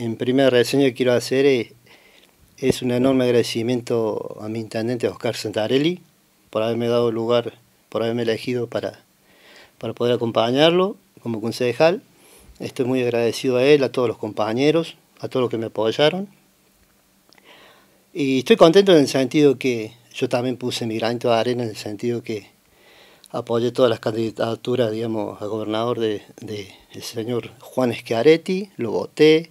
En primera reseña que quiero hacer eh, es, un enorme agradecimiento a mi intendente Oscar Santarelli por haberme dado lugar, por haberme elegido para, para poder acompañarlo como concejal. Estoy muy agradecido a él, a todos los compañeros, a todos los que me apoyaron. Y estoy contento en el sentido que yo también puse mi granito de arena, en el sentido que apoyé todas las candidaturas, digamos, a gobernador del señor Juan Schiaretti, lo voté,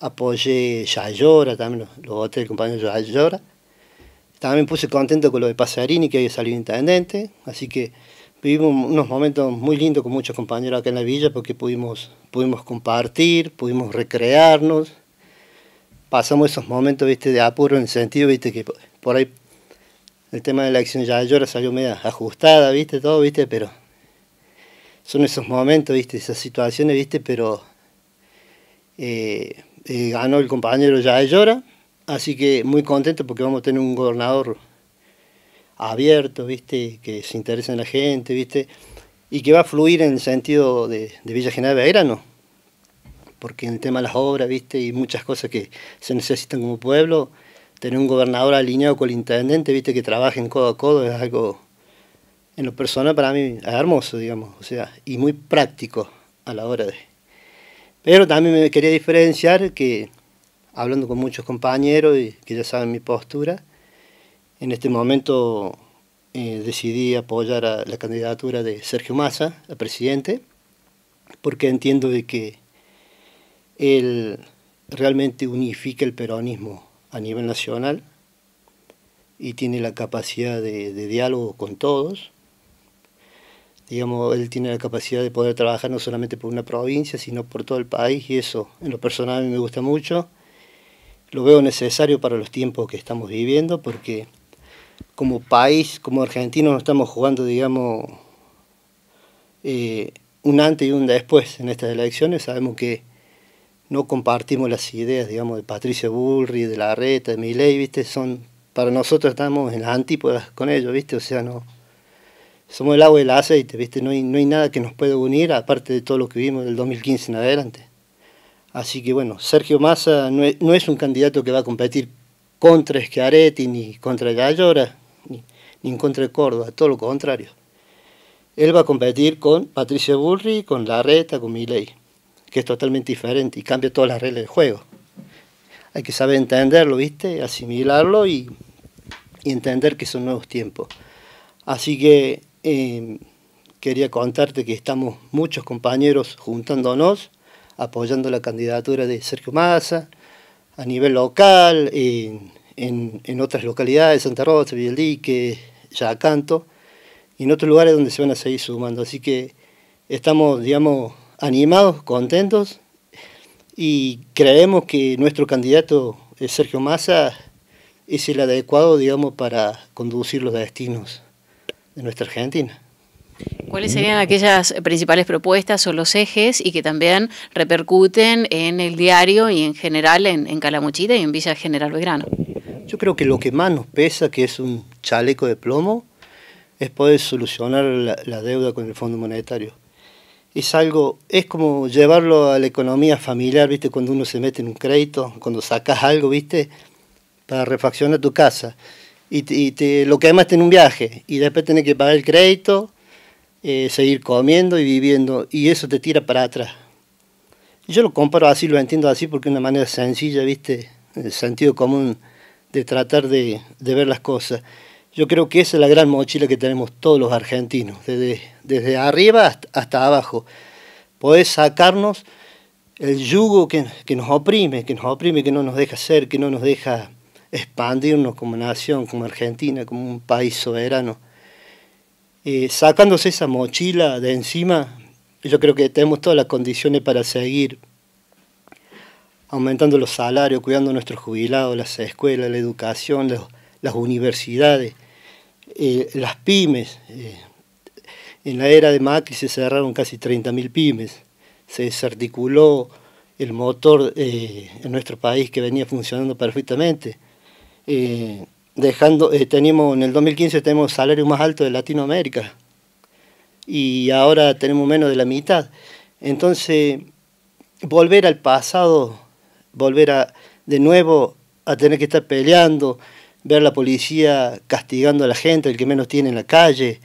apoyé Yayora, también los, los voté el compañero Yayora. También puse contento con lo de Pasarini, que había salido intendente, así que vivimos unos momentos muy lindos con muchos compañeros acá en la villa porque pudimos, pudimos compartir, pudimos recrearnos, pasamos esos momentos ¿viste? de apuro en el sentido ¿viste? que por ahí el tema de la elección de llora salió media ajustada, ¿viste? Todo, ¿viste? Pero son esos momentos, ¿viste? Esas situaciones, ¿viste? Pero eh, eh, ganó el compañero ya llora, así que muy contento porque vamos a tener un gobernador abierto, ¿viste? que se interesa en la gente, ¿viste? y que va a fluir en el sentido de, Villa General de Belgrano, porque en el tema de las obras ¿viste? y muchas cosas que se necesitan como pueblo, tener un gobernador alineado con el intendente, ¿viste? que en codo a codo, es algo en lo personal para mí hermoso, digamos, o sea, y muy práctico a la hora de, pero también me quería diferenciar que, hablando con muchos compañeros y que ya saben mi postura, en este momento eh, decidí apoyar la candidatura de Sergio Massa a presidente, porque entiendo de que él realmente unifica el peronismo a nivel nacional y tiene la capacidad de diálogo con todos digamos, él tiene la capacidad de poder trabajar no solamente por una provincia, sino por todo el país y eso en lo personal me gusta mucho. Lo veo necesario para los tiempos que estamos viviendo porque como país, como argentino... no estamos jugando, digamos, eh, un antes y un después en estas elecciones. Sabemos que no compartimos las ideas, digamos, de Patricia Bullrich, de Larreta, de Milei, ¿viste? Son, para nosotros estamos en las antípodas con ellos, ¿viste? O sea, no somos el agua y el aceite, ¿viste? No hay, no hay nada que nos pueda unir, aparte de todo lo que vimos del 2015 en adelante. Así que bueno, Sergio Massa no es, un candidato que va a competir contra Schiaretti, ni contra Gallora, ni, ni en contra Córdoba, todo lo contrario. Él va a competir con Patricia Burri, con Larreta, con Milei, que es totalmente diferente y cambia todas las reglas del juego. Hay que saber entenderlo, ¿viste? Asimilarlo y, y entender que son nuevos tiempos. Así que eh, quería contarte que estamos muchos compañeros juntándonos, apoyando la candidatura de Sergio Massa a nivel local, en, en, otras localidades, Santa Rosa, ya Yacanto, y en otros lugares donde se van a seguir sumando. Así que estamos, digamos, animados, contentos, y creemos que nuestro candidato, eh, Sergio Massa, es el adecuado, digamos, para conducir los destinos de nuestra Argentina. ¿Cuáles serían aquellas principales propuestas o los ejes y que también repercuten en el diario y en general en, en, Calamuchita y en Villa General Belgrano? Yo creo que lo que más nos pesa, que es un chaleco de plomo, es poder solucionar la, deuda con el Fondo Monetario. Es algo, es como llevarlo a la economía familiar, ¿viste? Cuando uno se mete en un crédito, cuando sacas algo, ¿viste? Para refaccionar tu casa y, te, que que lo un viaje y después tiene que pagar el crédito, eh, seguir comiendo y viviendo y eso te tira para atrás. Yo lo comparo así, lo entiendo así porque es una manera sencilla, viste, el sentido común de tratar de, ver las cosas. Yo creo que esa es la gran mochila que tenemos todos los argentinos, desde, desde arriba hasta, abajo. Podés sacarnos el yugo que, que, nos oprime, que nos oprime, que no nos deja ser, que no nos deja expandirnos como nación, como Argentina, como un país soberano. Eh, sacándose esa mochila de encima, yo creo que tenemos todas las condiciones para seguir aumentando los salarios, cuidando a nuestros jubilados, las escuelas, la educación, las universidades, eh, las pymes. Eh, en la era de Macri se cerraron casi 30.000 pymes, se desarticuló el motor en nuestro país que venía funcionando perfectamente. Eh, dejando, eh, en el 2015 tenemos salario más alto de Latinoamérica y ahora tenemos menos de la mitad. Entonces, volver al pasado, volver a, de nuevo a tener que estar peleando, ver la policía castigando a la gente, el que menos tiene en la calle.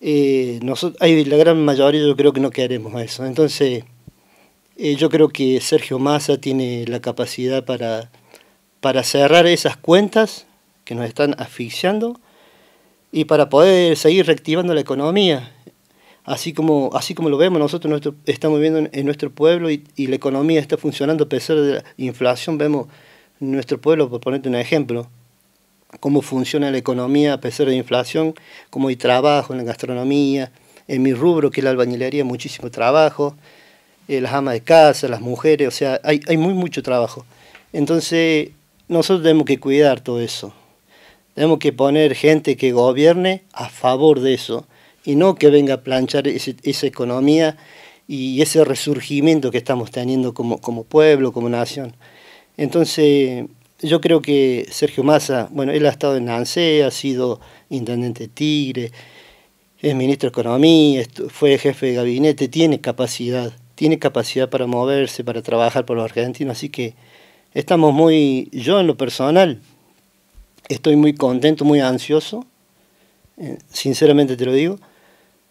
Eh, nosotros, la gran mayoría yo creo que no queremos eso. Entonces, yo creo que Sergio Massa tiene la capacidad para para cerrar esas cuentas que nos están asfixiando y para poder seguir reactivando la economía. Así como, así como lo vemos, nosotros estamos viendo en, nuestro pueblo y, la economía está funcionando a pesar de la inflación. Vemos nuestro pueblo, por ponerte un ejemplo, cómo funciona la economía a pesar de la inflación, cómo hay trabajo en la gastronomía, en mi rubro que es la albañilería, muchísimo trabajo, eh, las amas de casa, las mujeres, o sea, hay, hay muy mucho trabajo. Entonces, nosotros tenemos que cuidar todo eso. Tenemos que poner gente que gobierne a favor de eso y no que venga a planchar esa economía y ese resurgimiento que estamos teniendo como, como pueblo, como nación. Entonces, yo creo que Sergio Massa, bueno, él ha estado en ANSE, ha sido intendente de Tigre, es ministro de Economía, fue jefe de gabinete, tiene capacidad, tiene capacidad para moverse, para trabajar por los argentinos, así que Estamos muy, yo en lo personal, estoy muy contento, muy ansioso, eh, sinceramente te lo digo,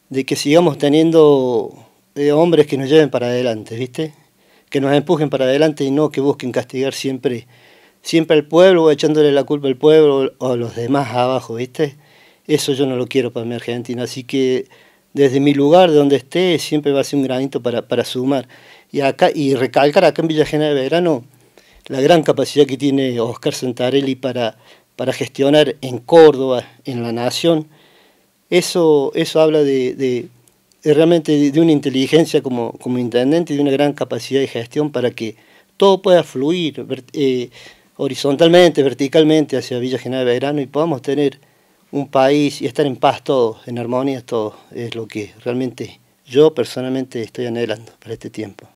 de que sigamos teniendo eh, hombres que nos lleven para adelante, ¿viste? Que nos empujen para adelante y no que busquen castigar siempre, siempre al pueblo o echándole la culpa al pueblo o a los demás abajo, ¿viste? Eso yo no lo quiero para mi Argentina, así que desde mi lugar, donde esté, siempre va a ser un granito para, para sumar. Y acá, y recalcar acá en Villa de Verano, la gran capacidad que tiene Oscar Santarelli para, para gestionar en Córdoba, en la nación, eso, eso habla de, realmente de, una inteligencia como, como intendente y de una gran capacidad de gestión para que todo pueda fluir eh, horizontalmente, verticalmente hacia Villa General Belgrano y podamos tener un país y estar en paz todos, en armonía todos, es lo que realmente yo personalmente estoy anhelando para este tiempo.